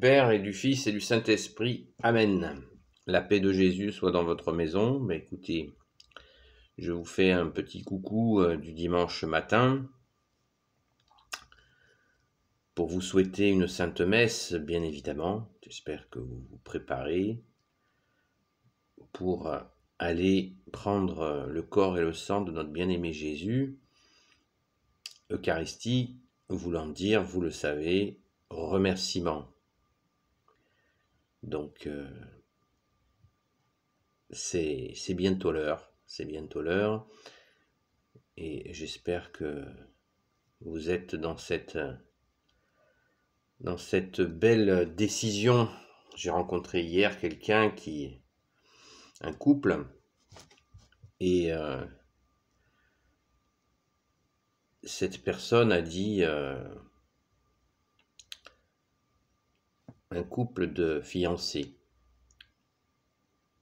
Père et du Fils et du Saint-Esprit. Amen. La paix de Jésus soit dans votre maison. Mais bah, écoutez, je vous fais un petit coucou euh, du dimanche matin pour vous souhaiter une sainte messe, bien évidemment. J'espère que vous vous préparez pour euh, aller prendre euh, le corps et le sang de notre bien-aimé Jésus. Eucharistie, voulant dire, vous le savez, remerciement donc, euh, c'est bientôt l'heure. C'est bientôt l'heure. Et j'espère que vous êtes dans cette, dans cette belle décision. J'ai rencontré hier quelqu'un qui. un couple. Et. Euh, cette personne a dit. Euh, couple de fiancés.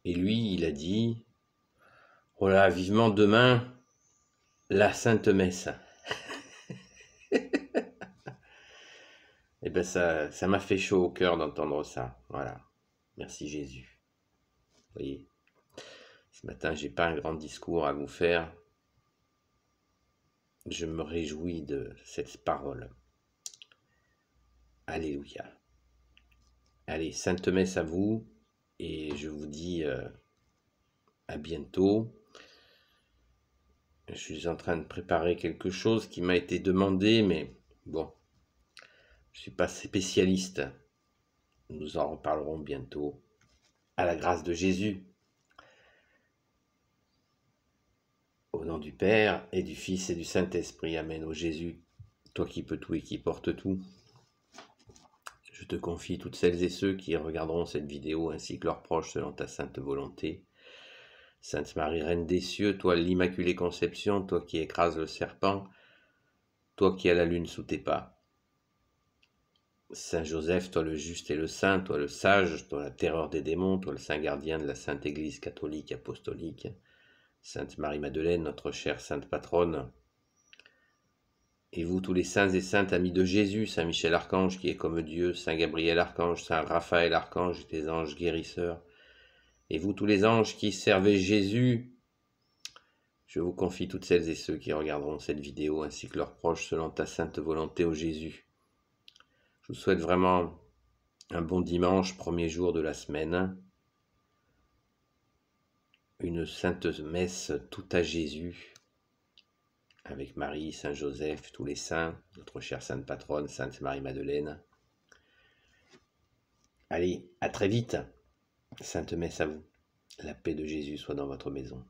Et lui, il a dit voilà oh vivement demain, la Sainte Messe. et eh ben ça, ça m'a fait chaud au cœur d'entendre ça. Voilà. Merci Jésus. Vous voyez, ce matin, j'ai pas un grand discours à vous faire. Je me réjouis de cette parole. Alléluia. Allez, sainte messe à vous et je vous dis euh, à bientôt. Je suis en train de préparer quelque chose qui m'a été demandé, mais bon, je ne suis pas spécialiste. Nous en reparlerons bientôt. À la grâce de Jésus. Au nom du Père et du Fils et du Saint-Esprit. Amen. au Jésus, toi qui peux tout et qui portes tout te confie toutes celles et ceux qui regarderont cette vidéo ainsi que leurs proches selon ta sainte volonté. Sainte Marie, Reine des cieux, toi l'Immaculée Conception, toi qui écrases le serpent, toi qui as la lune sous tes pas. Saint Joseph, toi le juste et le saint, toi le sage, toi la terreur des démons, toi le saint gardien de la Sainte Église catholique apostolique. Sainte Marie-Madeleine, notre chère sainte patronne, et vous, tous les saints et saintes amis de Jésus, Saint Michel Archange, qui est comme Dieu, Saint Gabriel Archange, Saint Raphaël Archange, des anges guérisseurs, et vous, tous les anges qui servez Jésus, je vous confie toutes celles et ceux qui regarderont cette vidéo, ainsi que leurs proches, selon ta sainte volonté, au Jésus. Je vous souhaite vraiment un bon dimanche, premier jour de la semaine, une sainte messe tout à Jésus, avec Marie, Saint Joseph, tous les saints, notre chère Sainte Patronne, Sainte Marie-Madeleine. Allez, à très vite. Sainte Messe à vous. La paix de Jésus soit dans votre maison.